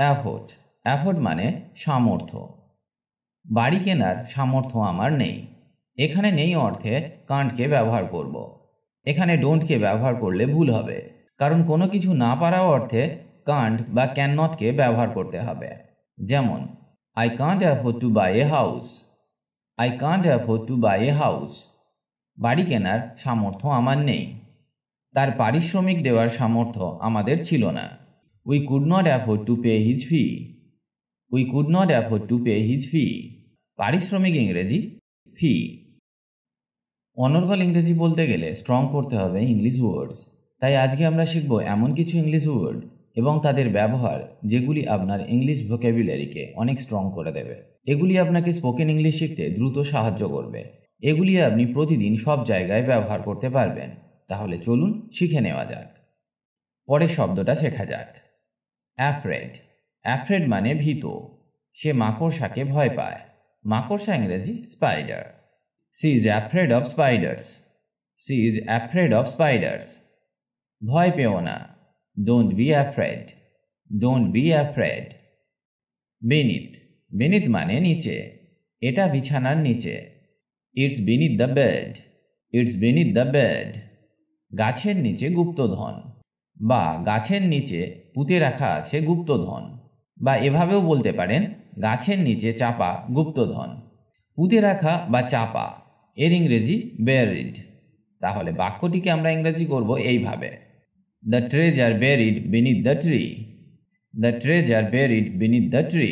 অ্যাভোট অ্যাভোট মানে সামর্থ্য বাড়ি কেনার সামর্থ্য আমার নেই এখানে নেই অর্থে কান্টকে ব্যবহার করব। এখানে ডোন্টকে ব্যবহার করলে ভুল হবে কারণ কোনো কিছু না পারাও অর্থে কাণ্ড বা ক্যান নটকে ব্যবহার করতে হবে যেমন I can't afford to buy a house I can't afford to buy a house বাড়ি কেনার সামর্থ্য আমার নেই তার পারিশ্রমিক দেওয়ার সামর্থ্য আমাদের ছিল না We could not afford to pay his fee. We could not afford to pay his fee. পারিশ্রমিক ইংরেজি ফি অনর্গল ইংরেজি বলতে গেলে স্ট্রং করতে হবে ইংলিশ ওয়ার্ডস তাই আজকে আমরা শিখব এমন কিছু ইংলিশ ওয়ার্ড এবং তাদের ব্যবহার যেগুলি আপনার ইংলিশ ভোকাবুলারিকে অনেক স্ট্রং করে দেবে এগুলি আপনাকে স্পোকেন ইংলিশ শিখতে দ্রুত সাহায্য করবে এগুলি আপনি প্রতিদিন সব জায়গায় ব্যবহার করতে পারবেন তাহলে চলুন শিখে নেওয়া যাক পরের শব্দটা শেখা যাক অ্যাফ্রেড অ্যাফ্রেড মানে ভীত সে মাকড়সাকে ভয় পায় মাকড়সা ইংরেজি spider she is afraid of spiders she is afraid of spiders ভয় পেও না don't be afraid don't be afraid beneath beneath মানে নিচে এটা বিছানার নিচে it's beneath the bed it's beneath the bed গাছের নিচে গুপ্তধন বা গাছের নিচে পুঁতে রাখা আছে গুপ্তধন বা এভাবেও বলতে পারেন গাছের নিচে চাপা গুপ্তধন পুঁতে রাখা বা চাপা এর ইংরেজি বেয়ারিড তাহলে বাক্যটিকে আমরা ইংরেজি করব এইভাবে the treasure buried beneath the tree the treasure buried beneath the tree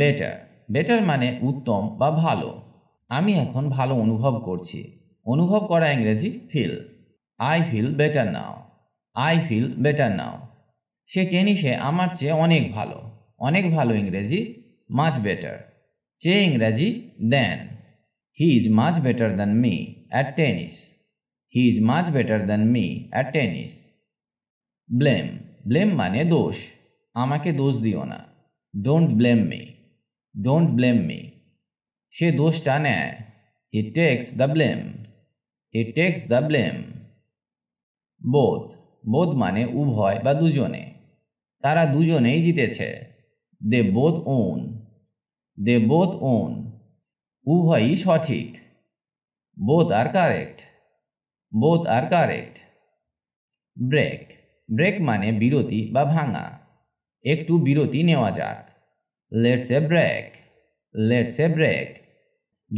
better better মানে উত্তম বা ভালো আমি এখন ভালো অনুভব করছি অনুভব করা ইংরেজি feel I feel better now I feel better now সে টেনিসে আমার চেয়ে অনেক ভালো অনেক ভালো ইংরেজি মাচ বেটার চেয়ে ইংরেজি than he is much better than me at tennis he is much better than me at tennis blame blame মানে দোষ আমাকে দোষ দিও না don't blame me don't blame me সে দোষটা নেয় he takes the blame he takes the blame both both মানে উভয় বা দুজনে তারা দুজনেই জিতেছে দে বোধ ওন দে বোধ ওন উভয়ই সঠিক বোধ আর কারেক্ট বোধ আর কারেক্ট ব্রেক ব্রেক মানে বিরতি বা ভাঙা একটু বিরতি নেওয়া যাক let's a break let's a break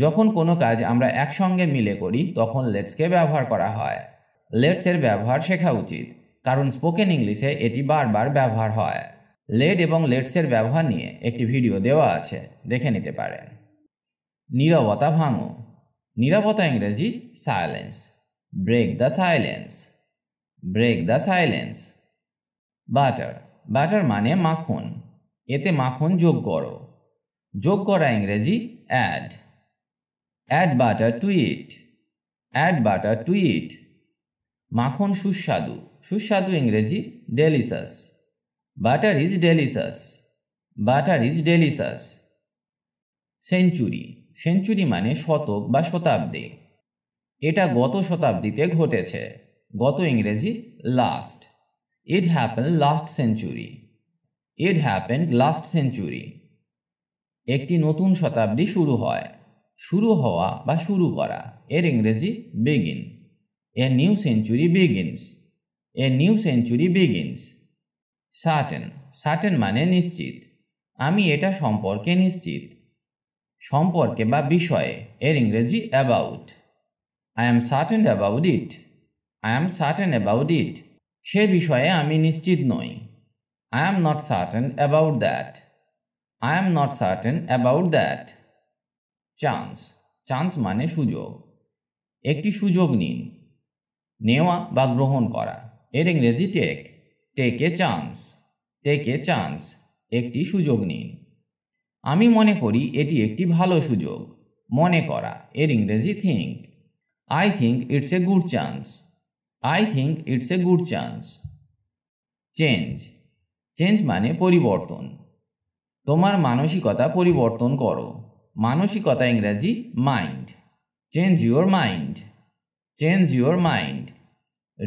যখন কোনো কাজ আমরা একসঙ্গে মিলে করি তখন লেটসকে ব্যবহার করা হয় লেটসের ব্যবহার শেখা উচিত কারণ স্পোকেন ইংলিশে এটি বারবার ব্যবহার হয় লেট এবং লেটসের ব্যবহার নিয়ে একটি ভিডিও দেওয়া আছে দেখে নিতে পারেন নীরবতা ভাঙো নীরবতা ইংরেজি silence break the silence break the silence butter butter মানে মাখন এতে মাখন যোগ করো যোগ করা ইংরেজি add add butter to it add butter to it মাখন সুস্বাদু সুস্বাদু ইংরেজি delicious butter is delicious butter is delicious century century মানে শতক বা শতাব্দী এটা গত শতাব্দীতে ঘটেছে গত ইংরেজি last it happen last century it happen last century একটি নতুন শতাব্দী শুরু হয় শুরু হওয়া বা শুরু করা এর ইংরেজি begin A new century begins. A new century begins. Certain certain মানে নিশ্চিত আমি এটা সম্পর্কে নিশ্চিত সম্পর্কে বা বিষয়ে এর ইংরেজি about I am certain about it I am certain about it সে বিষয়ে আমি নিশ্চিত নই I am not certain about that I am not certain about that chance chance মানে সুযোগ একটি সুযোগ নিন নেওয়া বা গ্রহণ করা এর ইংরেজি take take a chance take a chance একটি সুযোগ নিন আমি মনে করি এটি একটি ভালো সুযোগ মনে করা এর ইংরেজি think I think it's a good chance I think it's a good chance change change মানে পরিবর্তন তোমার মানসিকতা পরিবর্তন করো মানসিকতা ইংরেজি mind change your mind change your mind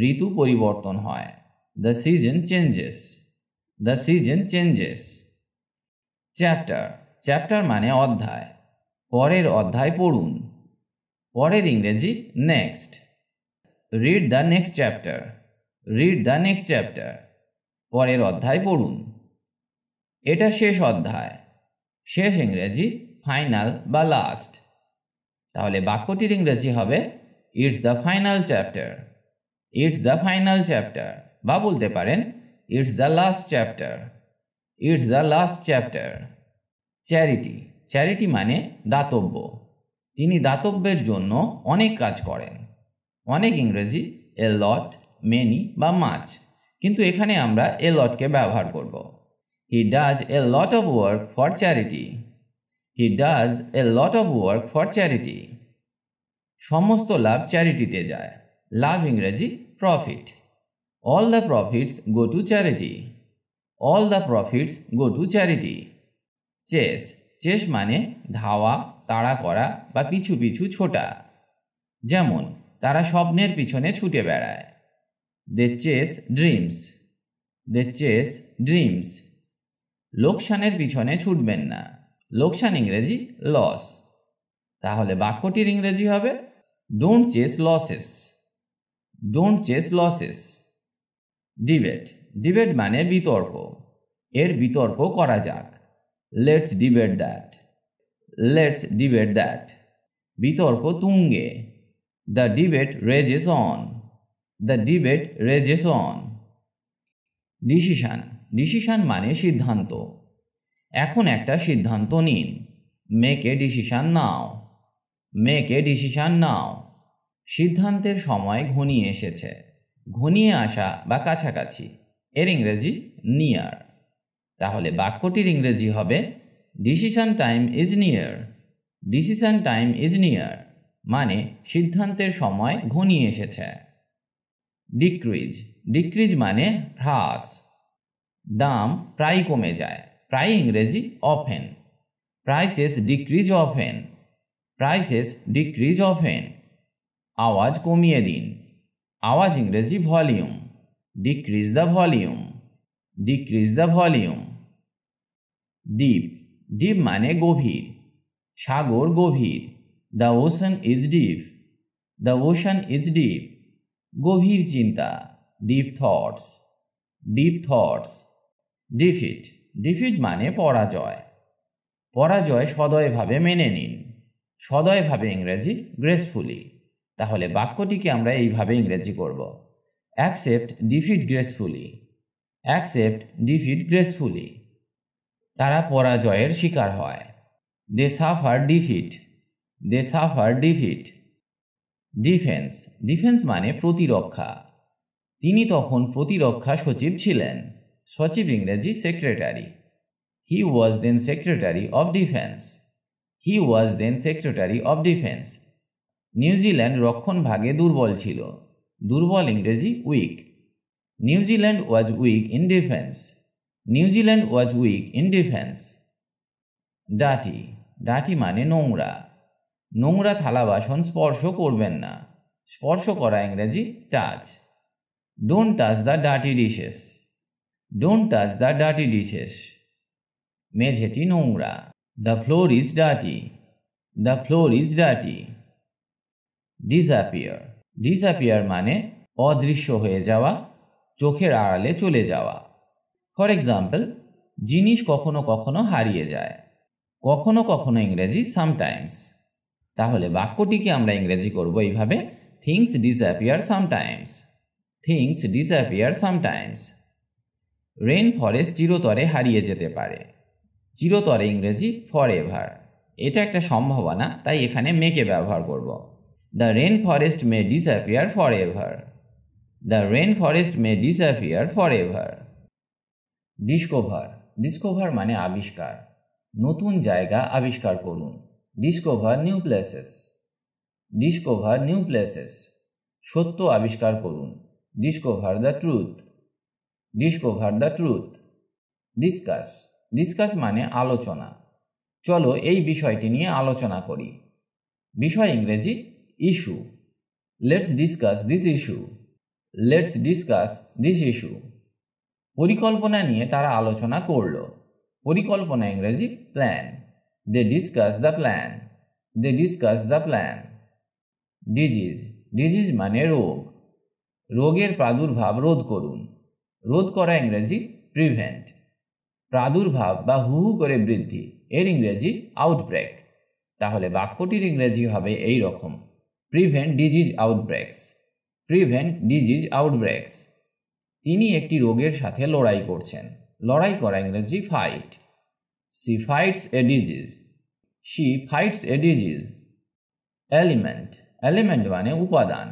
ঋতু পরিবর্তন হয় the season changes the season changes chapter chapter মানে অধ্যায় পরের অধ্যায় পড়ুন পরের ইংরেজি next read the next chapter read the next chapter পরের অধ্যায় পড়ুন এটা শেষ অধ্যায় শেষ ইংরেজি ফাইনাল বা লাস্ট তাহলে বাক্যটির ইংরেজি হবে it's the final chapter it's the final chapter বা বলতে পারেন it's the last chapter it's the last chapter charity charity মানে দাতব্য তিনি দাতব্যের জন্য অনেক কাজ করেন অনেক ইংরেজি এ লট মেনি বা মাছ কিন্তু এখানে আমরা এ লটকে ব্যবহার করব he does a lot of work for charity he does a lot of work for charity সমস্ত লাভ চ্যারিটিতে যায় লাভ ইংরেজি profit all the profits go to charity all the profits go to charity chase chase মানে ধাওয়া তাড়া করা বা পিছু পিছু ছোটা যেমন তারা স্বপ্নের পিছনে ছুটে বেড়ায় they chase dreams they chase dreams লোকসানের পিছনে ছুটবেন না লোকসান ইংরেজি লস তাহলে বাক্যটির ইংরেজি হবে Don't chase losses. Don't chase losses debate debate মানে বিতর্ক এর বিতর্ক করা যাক let's debate that let's debate that বিতর্ক তুঙ্গে the debate rages on the debate rages on decision decision মানে সিদ্ধান্ত এখন একটা সিদ্ধান্ত নিন make a decision now make a decision now সিদ্ধান্তের সময় ঘনিয়ে এসেছে ঘনিয়ে আসা বা কাছাকাছি এর ইংরেজি নিয়ার তাহলে বাক্যটির ইংরেজি হবে decision time is near decision time is near মানে সিদ্ধান্তের সময় ঘনিয়ে এসেছে ডিক্রিজ ডিক্রিজ মানে হ্রাস দাম প্রায় কমে যায় প্রায় ইংরেজি often prices decrease often prices decrease often আওয়াজ কমিয়ে দিন আওয়াজ ইংরেজি volume decrease the volume decrease the volume deep deep মানে গভীর সাগর গভীর the ocean is deep the ocean is deep গভীর চিন্তা deep thoughts deep thoughts defeat defeat মানে পরাজয় পরাজয় সদয়ভাবে মেনে নিন সদয়ভাবে ইংরেজি গ্রেসফুলি তাহলে বাক্যটিকে আমরা এইভাবে ইংরেজি করব accept defeat gracefully accept defeat gracefully তারা পরাজয়ের শিকার হয় দে সাফার ডিফিট দে সাফার ডিফিট ডিফেন্স ডিফেন্স মানে প্রতিরক্ষা তিনি তখন প্রতিরক্ষা সচিব ছিলেন সচিব ইংরেজি secretary he was then secretary of defence he was then secretary of defence New Zealand রক্ষণভাগে দুর্বল ছিল দুর্বল ইংরেজি week New Zealand was weak in defence New Zealand was weak in defence ডাটি ডাটি মানে নোংরা নোংরা থালা বাসন স্পর্শ করবেন না স্পর্শ করা ইংরেজি touch don't touch the ডাটি dishes don't touch the ডাটি dishes মেঝেটি নোংরা The floor is dirty. The floor is dirty. Disappear. Disappear মানে অদৃশ্য হয়ে যাওয়া চোখের আড়ালে চলে যাওয়া ফর এক্সাম্পল জিনিস কখনো কখনো হারিয়ে যায় কখনো কখনো ইংরেজি সামটাইমস তাহলে বাক্যটিকে আমরা ইংরেজি করব এইভাবে things disappear sometimes things disappear sometimes rain forest চিরতরে হারিয়ে যেতে পারে চিরতরে ইংরেজি ফর এভার এটা একটা সম্ভাবনা তাই এখানে মেকে ব্যবহার করব the rain forest may disappear for ever the rain forest may disappear for ever discover discover মানে আবিষ্কার নতুন জায়গা আবিষ্কার করুন discover new places discover new places সত্য আবিষ্কার করুন discover the truth discover the truth discuss discuss মানে আলোচনা চলো এই বিষয়টি নিয়ে আলোচনা করি বিষয় ইংরেজি issue let's discuss this issue let's discuss this issue পরিকল্পনা নিয়ে তারা আলোচনা করল পরিকল্পনা ইংরেজি plan they discuss the plan they discuss the plan disease disease মানে রোগ রোগের প্রাদুর্ভাব রোধ করুন রোধ করা ইংরেজি প্রিভেন্ট প্রাদুর্ভাব বা হু হু করে বৃদ্ধি এর ইংরেজি আউটব্রেক তাহলে বাক্যটির ইংরেজি হবে এই রকম prevent disease outbreaks prevent disease outbreaks তিনি একটি রোগের সাথে লড়াই করছেন লড়াই করা ইংরেজি fight she fights a disease she fights a disease element element মানে উপাদান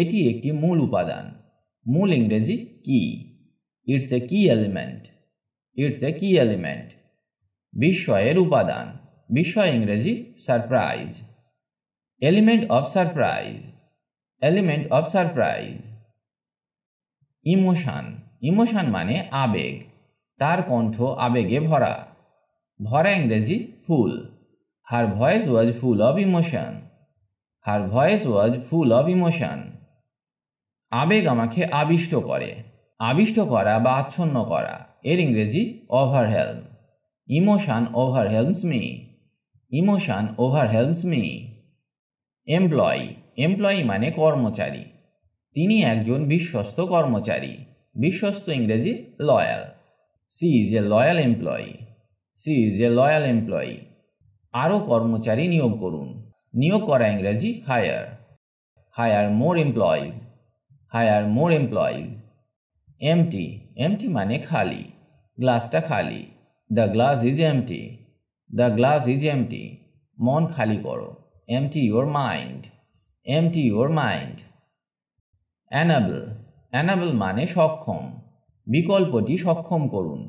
এটি একটি মূল উপাদান মূল ইংরেজি কি ইটস এ কি এলিমেন্ট ইটস এ কি এলিমেন্ট বিস্ময়ের উপাদান বিস্ময় ইংরেজি surprise element of surprise element of surprise emotion emotion মানে আবেগ তার কণ্ঠ আবেগে ভরা ভরা ইংরেজি full her voice was full of emotion her voice was full of emotion আবেগ আমাকে আবিষ্ট করে আবিষ্ট করা বা আচ্ছন্ন করা এর ইংরেজি overwhelm emotion overwhelms me emotion overwhelms me employee employee মানে কর্মচারী তিনি একজন বিশ্বস্ত কর্মচারী বিশ্বস্ত ইংরেজি loyal she is a loyal employee she is a loyal employee আরও কর্মচারী নিয়োগ করুন নিয়োগ করা ইংরেজি hire hire more employees hire more employees empty empty মানে খালি গ্লাসটা খালি the glass is empty the glass is empty মন খালি করো empty your mind empty your mind enable enable মানে সক্ষম বিকল্পটি সক্ষম করুন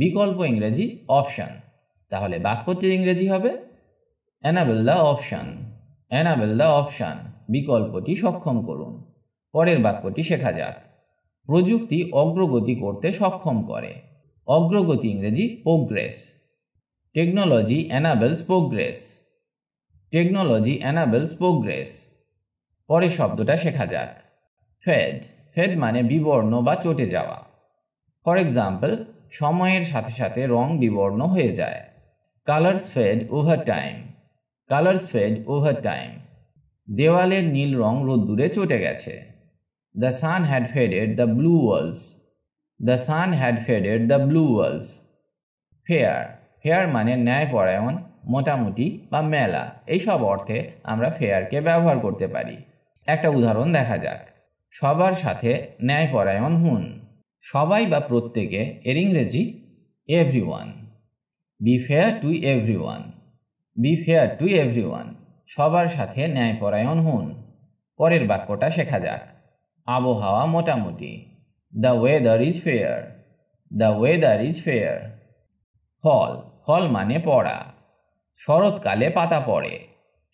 বিকল্প ইংরেজি অপশান তাহলে বাক্যটির ইংরেজি হবে enable the option enable the option বিকল্পটি সক্ষম করুন পরের বাক্যটি শেখা যাক প্রযুক্তি অগ্রগতি করতে সক্ষম করে অগ্রগতি ইংরেজি progress technology enables progress technology enables progress পরের শব্দটা শেখা যাক ফেড ফেড মানে বিবর্ণ বা চটে যাওয়া ফর এক্সাম্পল সময়ের সাথে সাথে রং বিবর্ণ হয়ে যায় colours fade over time colours fade over time দেওয়ালের নীল রং রোদ্দুরে চটে গেছে The sun had faded the blue walls. The sun had faded the blue walls. Fair fair মানে ন্যায় পরায়ণ মোটামুটি বা মেলা এইসব অর্থে আমরা ফেয়ারকে ব্যবহার করতে পারি একটা উদাহরণ দেখা যাক সবার সাথে ন্যায়পরায়ণ হুন সবাই বা প্রত্যেকে এর ইংরেজি everyone be fair to everyone be fair to everyone সবার সাথে ন্যায়পরায়ণ হুন পরের বাক্যটা শেখা যাক আবহাওয়া মোটামুটি the weather is fair the weather is fair fall fall মানে পড়া শরৎকালে পাতা পড়ে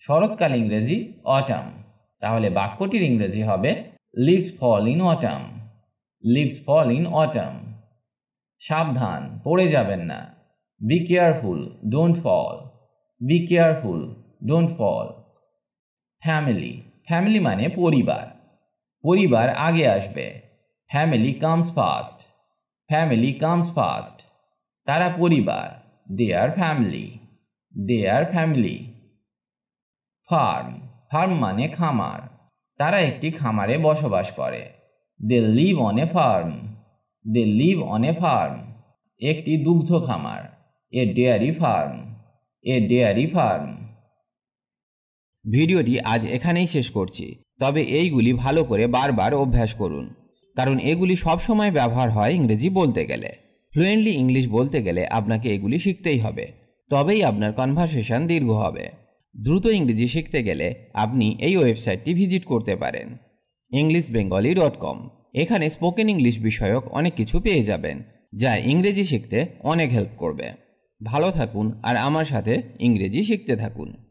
শরৎকাল ইংরেজি অটাম তাহলে বাক্যটির ইংরেজি হবে leaves fall in autumn leaves fall in autumn সাবধান পড়ে যাবেন না be careful don't fall be careful don't fall family family মানে পরিবার পরিবার আগে আসবে family comes first family comes first তারা পরিবার they are family they are family farm farm মানে খামার তারা একটি খামারে বসবাস করে they live on a farm they live on a farm একটি দুগ্ধ খামার a dairy farm A dairy farm ভিডিওটি আজ এখানেই শেষ করছি তবে এইগুলি ভালো করে বারবার অভ্যাস করুন কারণ এগুলি সবসময় ব্যবহার হয় ইংরেজি বলতে গেলে ফ্লুয়েন্টলি ইংলিশ বলতে গেলে আপনাকে এগুলি শিখতেই হবে তবেই আপনার কনভারসেশন দীর্ঘ হবে দ্রুত ইংরেজি শিখতে গেলে আপনি এই ওয়েবসাইটটি ভিজিট করতে পারেন ইংলিশ বেঙ্গলি ডট কম এখানে স্পোকেন ইংলিশ বিষয়ক অনেক কিছু পেয়ে যাবেন যা ইংরেজি শিখতে অনেক হেল্প করবে ভালো থাকুন আর আমার সাথে ইংরেজি শিখতে থাকুন